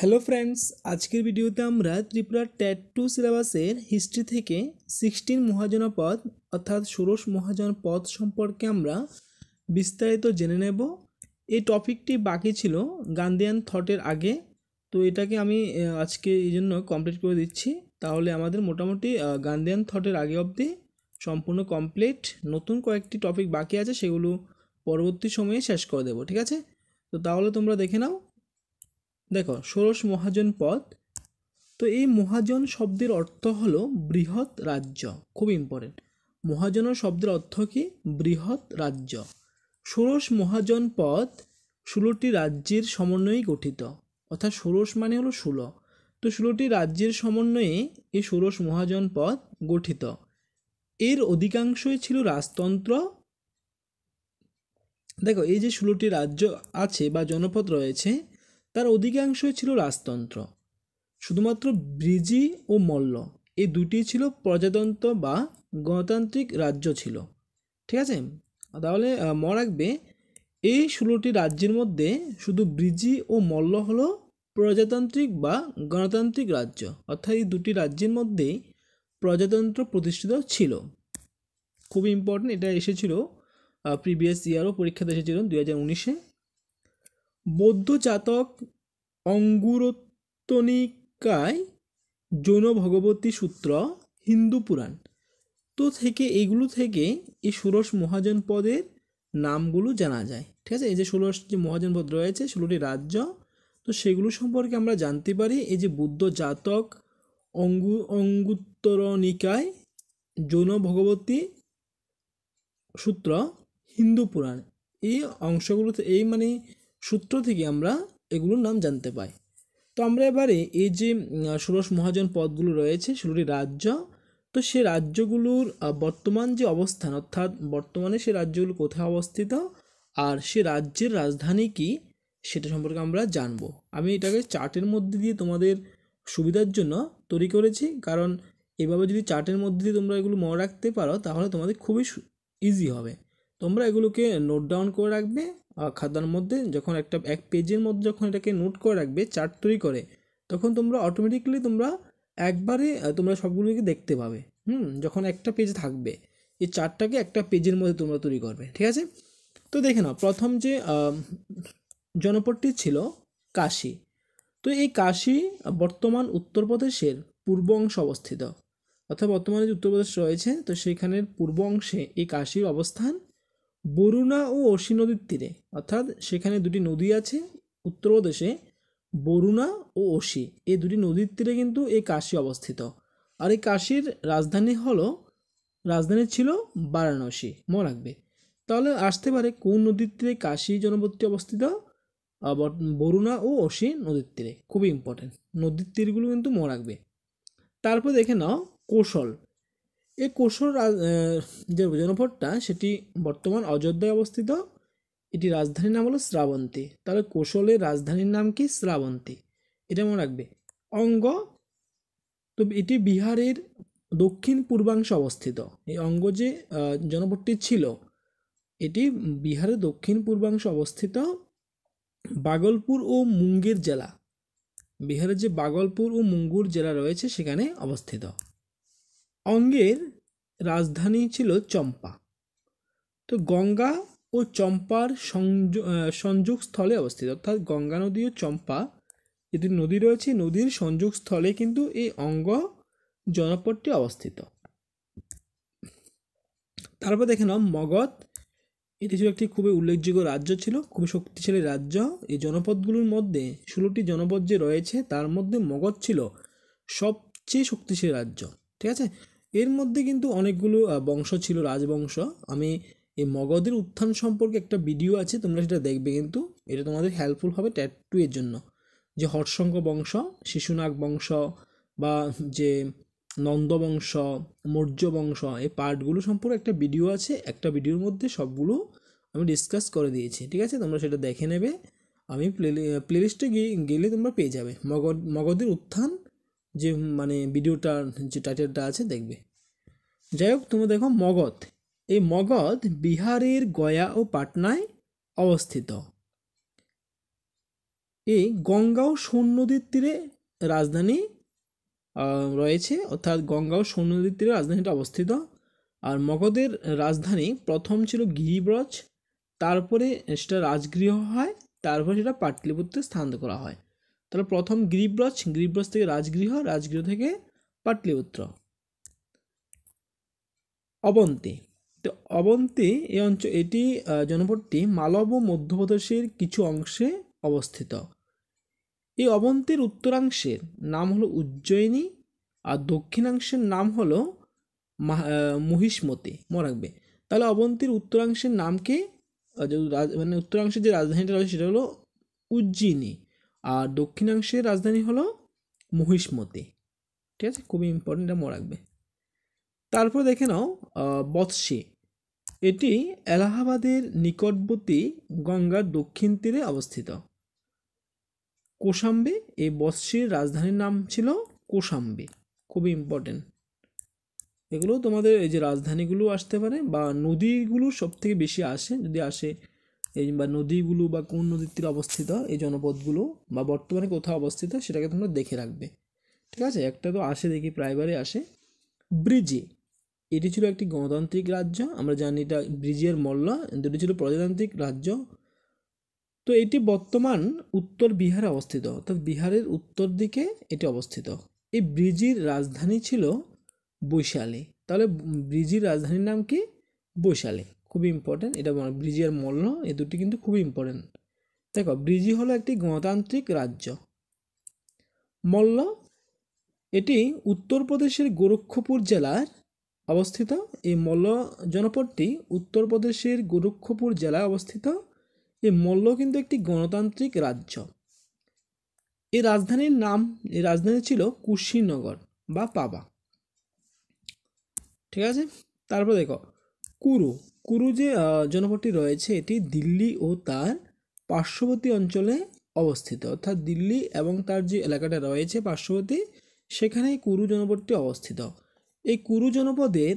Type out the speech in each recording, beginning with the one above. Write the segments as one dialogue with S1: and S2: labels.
S1: hello friends আজকের ভিডিওতে আমরা ত্রিপুরার ট্যাট টু সিলেবাসের হিস্ট্রি থেকে সিক্সটিন মহাজনপদ অর্থাৎ ষোড়শ মহাজন পদ সম্পর্কে আমরা বিস্তারিত জেনে নেব এই টপিকটি বাকি ছিল গান্ধিয়ান থটের আগে তো এটাকে আমি আজকে এই জন্য কমপ্লিট করে দিচ্ছি তাহলে আমাদের মোটামুটি গান্ধিয়ান থটের আগে অবধি সম্পূর্ণ কমপ্লিট নতুন কয়েকটি টপিক বাকি আছে সেগুলো পরবর্তী সময়ে শেষ করে দেবো ঠিক আছে তো তাহলে তোমরা দেখে নাও দেখো ষোড়শ মহাজন পদ তো এই মহাজন শব্দের অর্থ হলো বৃহৎ রাজ্য খুব ইম্পর্টেন্ট মহাজন শব্দের অর্থ কি বৃহৎ রাজ্য ষোড়শ মহাজন পদ ষোলোটি রাজ্যের সমন্বয়ে গঠিত অর্থাৎ ষোড়শ মানে হলো ষোলো তো ষোলোটি রাজ্যের সমন্বয়ে এই ষোড়শ মহাজন পদ গঠিত এর অধিকাংশই ছিল রাজতন্ত্র দেখো এই যে ষোলোটি রাজ্য আছে বা জনপদ রয়েছে তার অধিকাংশই ছিল রাজতন্ত্র শুধুমাত্র ব্রিজি ও মল্ল এই দুটি ছিল প্রজাতন্ত্র বা গণতান্ত্রিক রাজ্য ছিল ঠিক আছে তাহলে মনে রাখবে এই ষোলোটি রাজ্যের মধ্যে শুধু ব্রিজি ও মল্ল হল প্রজাতান্ত্রিক বা গণতান্ত্রিক রাজ্য অর্থাৎ এই দুটি রাজ্যের মধ্যেই প্রজাতন্ত্র প্রতিষ্ঠিত ছিল খুব ইম্পর্টেন্ট এটা এসেছিল প্রিভিয়াস ইয়ারও পরীক্ষাতে এসেছিল দু হাজার উনিশে বৌদ্ধজাতক জাতক অঙ্গুরোত্তনিকায় জৈন ভগবতী সূত্র হিন্দু পুরাণ তো থেকে এগুলো থেকে এই ষোড়শ মহাজন পদের নামগুলো জানা যায় ঠিক আছে এই যে ষোলশ যে মহাজন পদ রয়েছে ষোলোটি রাজ্য তো সেগুলো সম্পর্কে আমরা জানতে পারি এই যে বুদ্ধ জাতক অঙ্গু অঙ্গুত্তরণিকায় যৌন ভগবতী সূত্র হিন্দু পুরাণ এই অংশগুলোতে এই মানে সূত্র থেকে আমরা এগুলোর নাম জানতে পাই তো আমরা এবারে এই যে ষোড়শ মহাজন পদগুলো রয়েছে ষোলোটি রাজ্য তো সে রাজ্যগুলোর বর্তমান যে অবস্থান অর্থাৎ বর্তমানে সে রাজ্যগুলো কোথায় অবস্থিত আর সে রাজ্যের রাজধানী কি সেটা সম্পর্কে আমরা জানব আমি এটাকে চার্টের মধ্যে দিয়ে তোমাদের সুবিধার জন্য তৈরি করেছি কারণ এভাবে যদি চার্টের মধ্যে দিয়ে তোমরা এগুলো মনে রাখতে পারো তাহলে তোমাদের খুবই ইজি হবে তোমরা এগুলোকে নোট ডাউন করে রাখবে খাতার মধ্যে যখন একটা এক পেজের মধ্যে যখন এটাকে নোট করে রাখবে চার্ট তৈরি করে তখন তোমরা অটোমেটিক্যালি তোমরা একবারে তোমরা সবগুলোকে দেখতে পাবে হুম যখন একটা পেজ থাকবে এই চারটাকে একটা পেজের মধ্যে তোমরা তৈরি করবে ঠিক আছে তো দেখে নাও প্রথম যে জনপদটি ছিল কাশি তো এই কাশি বর্তমান উত্তরপ্রদেশের পূর্ব অংশে অবস্থিত অর্থাৎ বর্তমানে যে উত্তরপ্রদেশ রয়েছে তো সেখানের পূর্ব অংশে এই কাশির অবস্থান বরুণা ও অসি নদীর তীরে অর্থাৎ সেখানে দুটি নদী আছে উত্তরপ্রদেশে বরুণা ও অসি এই দুটি নদীর তীরে কিন্তু এই কাশি অবস্থিত আর এই কাশির রাজধানী হল রাজধানী ছিল বারাণসী মনে রাখবে তাহলে আসতে পারে কোন নদীর তীরে কাশি জনপদটি অবস্থিত বরুণা ও অসি নদীর তীরে খুবই ইম্পর্টেন্ট নদীর তীরগুলো কিন্তু মনে রাখবে তারপর দেখে নাও কৌশল এই কোশর যে জনপদটা সেটি বর্তমান অযোধ্যায় অবস্থিত এটি রাজধানীর নাম হলো শ্রাবন্তী তাহলে কোশলের রাজধানীর নাম কি শ্রাবন্তী এটা মনে রাখবে অঙ্গ তো এটি বিহারের দক্ষিণ পূর্বাংশে অবস্থিত এই অঙ্গ যে জনপদটি ছিল এটি বিহারের দক্ষিণ পূর্বাংশে অবস্থিত বাগলপুর ও মুঙ্গের জেলা বিহারের যে বাগলপুর ও মুঙ্গুর জেলা রয়েছে সেখানে অবস্থিত অঙ্গের রাজধানী ছিল চম্পা তো গঙ্গা ও চম্পার সংযোগস্থলে অবস্থিত অর্থাৎ গঙ্গা নদী ও চম্পা যে দুটি নদী রয়েছে নদীর সংযোগস্থলে কিন্তু এই অঙ্গ জনপদটি অবস্থিত তারপর দেখে নাও মগধ এটি ছিল একটি খুবই উল্লেখযোগ্য রাজ্য ছিল খুবই শক্তিশালী রাজ্য এই জনপদগুলোর মধ্যে ষোলোটি জনপদ যে রয়েছে তার মধ্যে মগধ ছিল সবচেয়ে শক্তিশালী রাজ্য ঠিক আছে এর মধ্যে কিন্তু অনেকগুলো বংশ ছিল রাজবংশ আমি এই মগধের উত্থান সম্পর্কে একটা ভিডিও আছে তোমরা সেটা দেখবে কিন্তু এটা তোমাদের হেল্পফুল হবে ট্যাটু এর জন্য যে হর্ষঙ্ক বংশ শিশুনাগ বংশ বা যে নন্দবংশ মৌর্য বংশ এই পার্টগুলো সম্পর্কে একটা ভিডিও আছে একটা ভিডিওর মধ্যে সবগুলো আমি ডিসকাস করে দিয়েছি ঠিক আছে তোমরা সেটা দেখে নেবে আমি প্লে প্লেলিস্টে গিয়ে গেলে তোমরা পেয়ে যাবে মগধ মগধের উত্থান যে মানে ভিডিওটা যে টাইটেলটা আছে দেখবে যাই হোক তোমরা দেখো মগধ এই মগধ বিহারের গয়া ও পাটনায় অবস্থিত এই গঙ্গা ও সোন তীরে রাজধানী রয়েছে অর্থাৎ গঙ্গা ও সোন তীরে রাজধানীটা অবস্থিত আর মগধের রাজধানী প্রথম ছিল গিরিব্রজ তারপরে সেটা রাজগৃহ হয় তারপরে সেটা পাটলিপুত্রে স্থানান্তর করা হয় তাহলে প্রথম গ্রীব্রজ গ্রীব্রজ থেকে রাজগৃহ রাজগৃহ থেকে পাটলিপুত্র অবন্তি তো অবন্তি এই অঞ্চল এটি জনপদটি মালব ও মধ্যপ্রদেশের কিছু অংশে অবস্থিত এই অবন্তির উত্তরাংশের নাম হলো উজ্জয়িনী আর দক্ষিণাংশের নাম হলো মহিষ্মতি মনে রাখবে তাহলে অবন্তির উত্তরাংশের নামকে মানে উত্তরাংশের যে রাজধানীটা রয়েছে সেটা হলো উজ্জয়িনী আর দক্ষিণাংশের রাজধানী হলো মহিষ্মতি ঠিক আছে খুবই ইম্পর্টেন্ট এটা মনে রাখবে তারপর দেখে নাও বৎসি এটি এলাহাবাদের নিকটবর্তী গঙ্গার দক্ষিণ তীরে অবস্থিত কোশাম্বি এই বৎসির রাজধানীর নাম ছিল কোশাম্বি খুবই ইম্পর্টেন্ট এগুলো তোমাদের এই যে রাজধানীগুলো আসতে পারে বা নদীগুলো সব থেকে বেশি আসে যদি আসে এই বা নদীগুলো বা কোন নদীর তীরে অবস্থিত এই জনপদগুলো বা বর্তমানে কোথাও অবস্থিত সেটাকে তোমরা দেখে রাখবে ঠিক আছে একটা তো আসে দেখি প্রাইবারে আসে ব্রিজে এটি ছিল একটি গণতান্ত্রিক রাজ্য আমরা জানি এটা ব্রিজের মল্ল দুটি ছিল প্রজাতান্ত্রিক রাজ্য তো এটি বর্তমান উত্তর বিহারে অবস্থিত অর্থাৎ বিহারের উত্তর দিকে এটি অবস্থিত এই ব্রিজির রাজধানী ছিল বৈশালী তাহলে ব্রিজির রাজধানীর নাম কি বৈশালী খুবই ইম্পর্টেন্ট এটা মানে ব্রিজি আর মল্ল এ দুটি কিন্তু খুবই ইম্পর্টেন্ট দেখো ব্রিজি হলো একটি গণতান্ত্রিক রাজ্য মল্ল এটি উত্তরপ্রদেশের গোরক্ষপুর জেলার অবস্থিত এই মল্ল জনপদটি উত্তরপ্রদেশের গোরক্ষপুর জেলায় অবস্থিত এই মল্ল কিন্তু একটি গণতান্ত্রিক রাজ্য এই রাজধানীর নাম এই রাজধানী ছিল কুশিনগর বা পাবা ঠিক আছে তারপর দেখো কুরু কুরু যে জনপদটি রয়েছে এটি দিল্লি ও তার পার্শ্ববর্তী অঞ্চলে অবস্থিত অর্থাৎ দিল্লি এবং তার যে এলাকাটা রয়েছে পার্শ্ববর্তী সেখানেই কুরু জনপদটি অবস্থিত এই কুরু জনপদের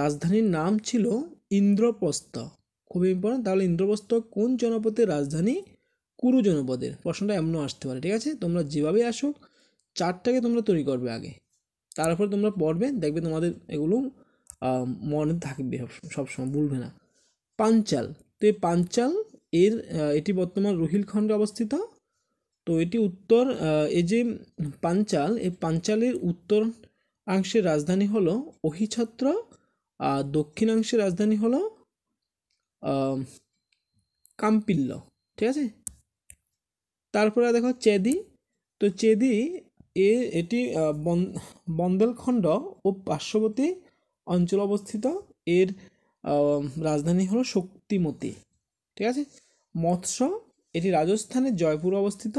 S1: রাজধানীর নাম ছিল ইন্দ্রপ্রস্থ খুবই ইম্পর্টেন্ট তাহলে ইন্দ্রপ্রস্থ কোন জনপদের রাজধানী কুরু জনপদের প্রশ্নটা এমনও আসতে পারে ঠিক আছে তোমরা যেভাবে আসো চারটাকে তোমরা তৈরি করবে আগে তারপর তোমরা পড়বে দেখবে তোমাদের এগুলো মনে থাকবে সবসময় ভুলবে না পাঞ্চাল তো এই পাঞ্চাল এর এটি বর্তমান রোহিলখণ্ডে অবস্থিত তো এটি উত্তর এই যে পাঞ্চাল এই পাঞ্চালের উত্তর অংশের রাজধানী হলো অহিছত্র আর দক্ষিণাংশের রাজধানী হলো কাম্পিল্ল ঠিক আছে তারপরে দেখো চেদি তো চেদি এ এটি বন্দেলখণ্ড ও পার্শ্ববর্তী অঞ্চলে অবস্থিত এর রাজধানী হলো শক্তিমতী ঠিক আছে মৎস্য এটি রাজস্থানের জয়পুর অবস্থিত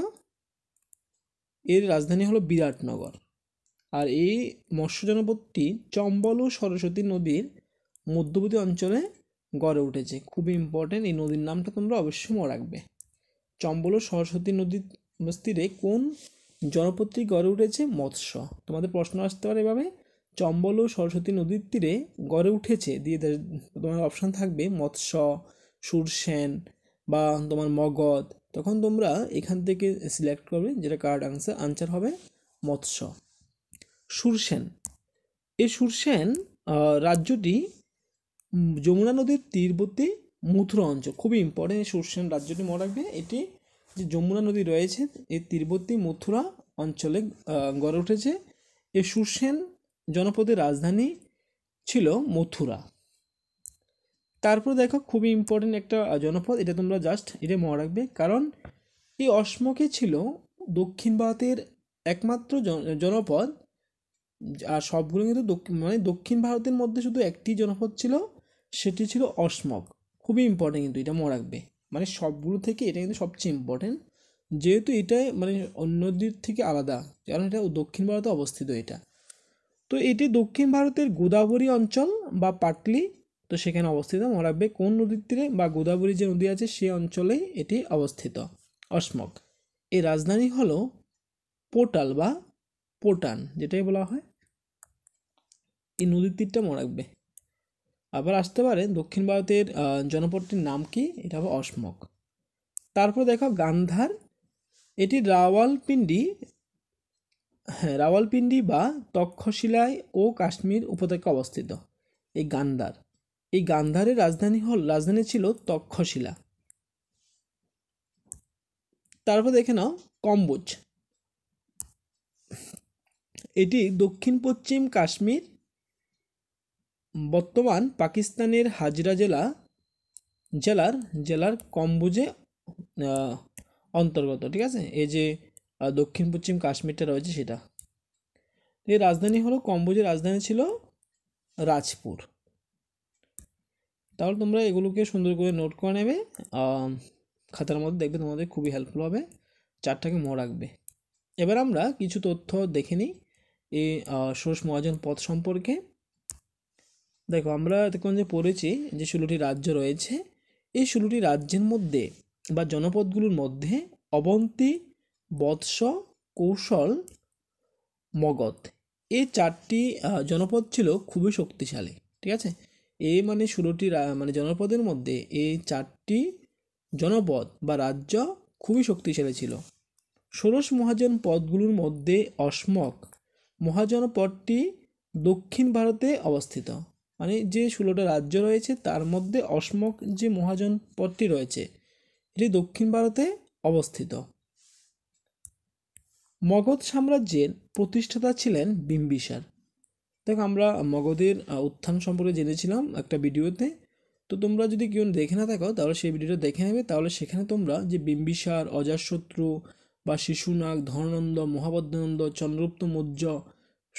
S1: এর রাজধানী হলো বিরাটনগর আর এই মৎস্য জনপদটি চম্বল ও সরস্বতী নদীর মধ্যবর্তী অঞ্চলে গড়ে উঠেছে খুবই ইম্পর্টেন্ট এই নদীর নামটা তোমরা অবশ্যই মনে রাখবে চম্বল ও সরস্বতী নদীর তীরে কোন জনপদটি গড়ে উঠেছে মৎস্য তোমাদের প্রশ্ন আসতে পারে এভাবে চম্বল ও সরস্বতী নদীর তীরে গড়ে উঠেছে দিয়ে তোমার অপশান থাকবে মৎস্য সুরসেন বা তোমার মগদ তখন তোমরা এখান থেকে সিলেক্ট করবে যেটা কার্ড আনসার আনসার হবে মৎস্য সুরসেন এই সুরসেন রাজ্যটি যমুনা নদীর তীরবর্তী মথুরা অঞ্চল খুবই ইম্পর্টেন্ট সুরসেন রাজ্যটি মনে রাখবে এটি যে যমুনা নদী রয়েছে এর তীরবর্তী মথুরা অঞ্চলে গড়ে উঠেছে এই সুরসেন জনপদের রাজধানী ছিল মথুরা তারপর দেখো খুবই ইম্পর্টেন্ট একটা জনপদ এটা তোমরা জাস্ট এটা মনে রাখবে কারণ এই অশ্মকে ছিল দক্ষিণ ভারতের একমাত্র জনপদ আর সবগুলো কিন্তু মানে দক্ষিণ ভারতের মধ্যে শুধু একটি জনপদ ছিল সেটি ছিল অশ্মক খুবই ইম্পর্টেন্ট কিন্তু এটা মনে রাখবে মানে সবগুলো থেকে এটা কিন্তু সবচেয়ে ইম্পর্টেন্ট যেহেতু এটাই মানে অন্যদের থেকে আলাদা কারণ এটা দক্ষিণ ভারতে অবস্থিত এটা তো এটি দক্ষিণ ভারতের গোদাবরী অঞ্চল বা পাটলি তো সেখানে অবস্থিত মনে রাখবে কোন নদীর তীরে বা গোদাবরী যে নদী আছে সে অঞ্চলেই এটি অবস্থিত অসমক এর রাজধানী হল পোটাল বা পোটান যেটাই বলা হয় এই নদীর তীরটা মনে রাখবে আবার আসতে পারে দক্ষিণ ভারতের জনপদটির নাম কি এটা হবে অসমক তারপর দেখো গান্ধার এটি রাওয়ালপিন্ডি হ্যাঁ, রাওয়ালপিন্ডি বা তক্ষশিলায় ও কাশ্মীর উপত্যকা অবস্থিত এই গান্ধার এই গান্ধারের রাজধানী হল রাজধানী ছিল তক্ষশিলা তারপর দেখে নাও কম্বুজ এটি দক্ষিণ পশ্চিম কাশ্মীর বর্তমান পাকিস্তানের হাজরা জেলা জেলার জেলার কম্বুজে অন্তর্গত ঠিক আছে এই যে আর দক্ষিণ পশ্চিম কাশ্মীরটা রয়েছে সেটা এর রাজধানী হলো কম্বোজের রাজধানী ছিল রাজপুর তাহলে তোমরা এগুলোকে সুন্দর করে নোট করে নেবে খাতার মধ্যে দেখবে তোমাদের খুবই হেল্পফুল হবে চারটাকে মো রাখবে এবার আমরা কিছু তথ্য দেখে নিই এই ষোড়শ মহাজন পথ সম্পর্কে দেখো আমরা এতক্ষণ যে পড়েছি যে ষোলোটি রাজ্য রয়েছে এই ষোলোটি রাজ্যের মধ্যে বা জনপদগুলোর মধ্যে অবন্তী বৎস কৌশল মগধ এই চারটি জনপদ ছিল খুবই শক্তিশালী ঠিক আছে এই মানে ষোলোটি মানে জনপদের মধ্যে এই চারটি জনপদ বা রাজ্য খুবই শক্তিশালী ছিল ষোড়শ মহাজন পদগুলোর মধ্যে অসমক মহাজনপদটি দক্ষিণ ভারতে অবস্থিত মানে যে ষোলোটা রাজ্য রয়েছে তার মধ্যে অসমক যে মহাজনপদটি রয়েছে এটি দক্ষিণ ভারতে অবস্থিত মগধ সাম্রাজ্যের প্রতিষ্ঠাতা ছিলেন বিম্বিসার দেখো আমরা মগধের উত্থান সম্পর্কে জেনেছিলাম একটা ভিডিওতে তো তোমরা যদি কেউ দেখে না থাকো তাহলে সেই ভিডিওটা দেখে নেবে তাহলে সেখানে তোমরা যে বিম্বিসার অজাশত্রু বা শিশুনাগ ধনানন্দ মহাবদ্ধানন্দ চন্দ্রগুপ্ত মৌর্য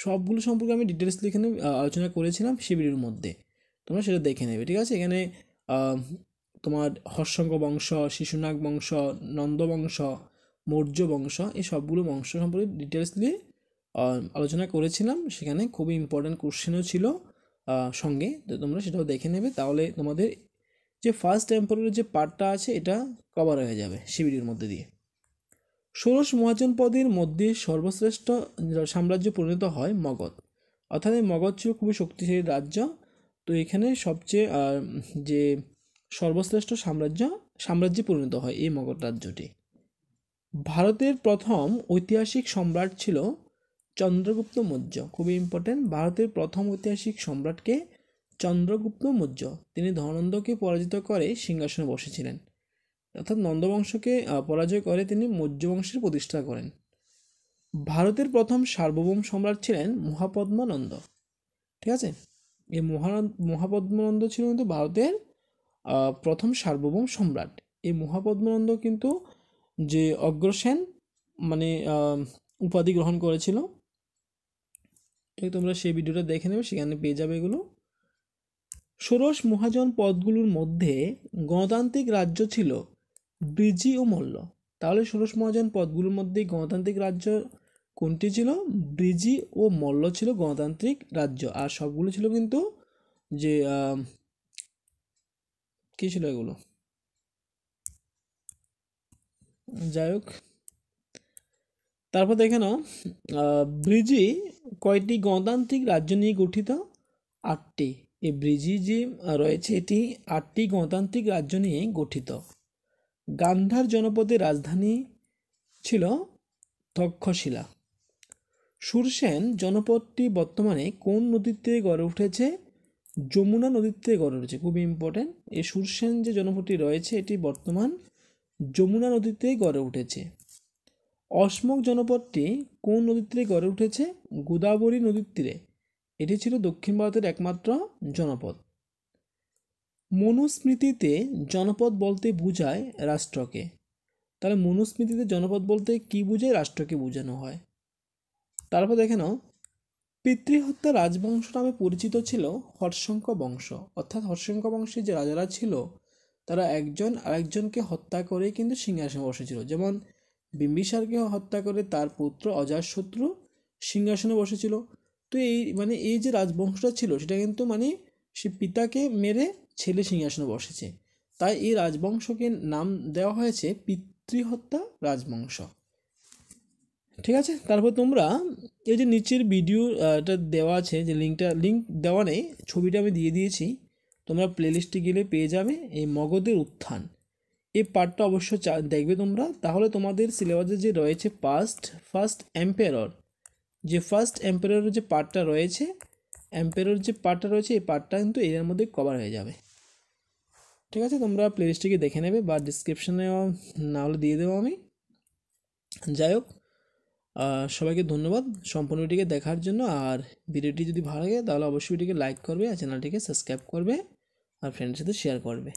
S1: সবগুলো সম্পর্কে আমি ডিটেলস এখানে আলোচনা করেছিলাম সেই ভিডিওর মধ্যে তোমরা সেটা দেখে নেবে ঠিক আছে এখানে তোমার হর্ষঙ্গ বংশ শিশুনাগ বংশ নন্দ বংশ মৌর্য বংশ এই সবগুলো বংশ সম্পর্কে ডিটেলসলি আলোচনা করেছিলাম সেখানে খুবই ইম্পর্ট্যান্ট কোশ্চেনও ছিল সঙ্গে তো তোমরা সেটাও দেখে নেবে তাহলে তোমাদের যে ফার্স্ট টেম্পোরের যে পার্টটা আছে এটা কভার হয়ে যাবে শিবিরের মধ্যে দিয়ে ষোড়শ মহাজন পদের মধ্যে সর্বশ্রেষ্ঠ সাম্রাজ্য পরিণত হয় মগধ অর্থাৎ এই মগধ ছিল খুবই শক্তিশালী রাজ্য তো এখানে সবচেয়ে যে সর্বশ্রেষ্ঠ সাম্রাজ্য সাম্রাজ্যে পরিণত হয় এই মগধ রাজ্যটি ভারতের প্রথম ঐতিহাসিক সম্রাট ছিল চন্দ্রগুপ্ত মৌর্য খুবই ইম্পর্টেন্ট ভারতের প্রথম ঐতিহাসিক সম্রাটকে চন্দ্রগুপ্ত মৌর্য তিনি ধনন্দকে পরাজিত করে সিংহাসনে বসেছিলেন অর্থাৎ নন্দবংশকে পরাজয় করে তিনি মৌর্য বংশের প্রতিষ্ঠা করেন ভারতের প্রথম সার্বভৌম সম্রাট ছিলেন মহাপদ্মানন্দ ঠিক আছে এই মহানন্দ মহাপদ্মানন্দ ছিল কিন্তু ভারতের প্রথম সার্বভৌম সম্রাট এই মহাপদ্মানন্দ কিন্তু যে অগ্রসেন মানে উপাধি গ্রহণ করেছিল তোমরা সেই ভিডিওটা দেখে নেবে সেখানে পেয়ে যাবে এগুলো ষোড়শ মহাজন পদগুলোর মধ্যে গণতান্ত্রিক রাজ্য ছিল ব্রিজি ও মল্ল তাহলে ষোড়শ মহাজন পদগুলোর মধ্যে গণতান্ত্রিক রাজ্য কোনটি ছিল ব্রিজি ও মল্ল ছিল গণতান্ত্রিক রাজ্য আর সবগুলো ছিল কিন্তু যে কী ছিল এগুলো যাই হোক তারপর দেখে নাও ব্রিজি কয়টি গণতান্ত্রিক রাজ্য নিয়ে গঠিত আটটি এই ব্রিজি যে রয়েছে এটি আটটি গণতান্ত্রিক রাজ্য নিয়ে গঠিত গান্ধার জনপদের রাজধানী ছিল তক্ষশিলা সুরসেন জনপদটি বর্তমানে কোন নদীতে গড়ে উঠেছে যমুনা নদীতে গড়ে উঠেছে খুবই ইম্পর্টেন্ট এই সুরসেন যে জনপদটি রয়েছে এটি বর্তমান যমুনা নদীতে গড়ে উঠেছে অসমক জনপদটি কোন নদীতে গড়ে উঠেছে গোদাবরী নদীর তীরে এটি ছিল দক্ষিণ ভারতের একমাত্র জনপদ মনুস্মৃতিতে জনপদ বলতে বোঝায় রাষ্ট্রকে তাহলে মনুস্মৃতিতে জনপদ বলতে কি বুঝে রাষ্ট্রকে বোঝানো হয় তারপর দেখে নাও পিতৃহত্যা রাজবংশ নামে পরিচিত ছিল হর্ষঙ্ক বংশ অর্থাৎ হর্ষঙ্ক বংশের যে রাজারা ছিল তারা একজন আরেকজনকে হত্যা করে কিন্তু সিংহাসনে বসেছিল যেমন বিম্বিসারকে হত্যা করে তার পুত্র অজাতশত্রু সিংহাসনে বসেছিল তো এই মানে এই যে রাজবংশটা ছিল সেটা কিন্তু মানে সে পিতাকে মেরে ছেলে সিংহাসনে বসেছে তাই এই রাজবংশকে নাম দেওয়া হয়েছে পিতৃহত্যা রাজবংশ ঠিক আছে তারপর তোমরা এই যে নিচের ভিডিওটা দেওয়া আছে যে লিঙ্কটা লিঙ্ক দেওয়া নেই ছবিটা আমি দিয়ে দিয়েছি তোমরা প্লেলিস্টে গেলে পেয়ে যাবে এই মগধের উত্থান এই পার্টটা অবশ্য দেখবে তোমরা তাহলে তোমাদের সিলেবাসে যে রয়েছে ফার্স্ট ফার্স্ট এম্পেরর যে ফার্স্ট এম্পেরর যে পার্টটা রয়েছে এম্পেরর যে পার্টটা রয়েছে এই পার্টটা কিন্তু এর মধ্যে কভার হয়ে যাবে ঠিক আছে তোমরা প্লেলিস্টে গিয়ে দেখে নেবে বা ডিসক্রিপশনে না হলে দিয়ে দেবো আমি যাই হোক সবাইকে ধন্যবাদ সম্পূর্ণ ভিডিওকে দেখার জন্য আর ভিডিওটি যদি ভালো লাগে তাহলে অবশ্যই ভিডিওকে লাইক করবে আর চ্যানেলটিকে সাবস্ক্রাইব করবে আর ফ্রেন্ডের সাথে শেয়ার করবে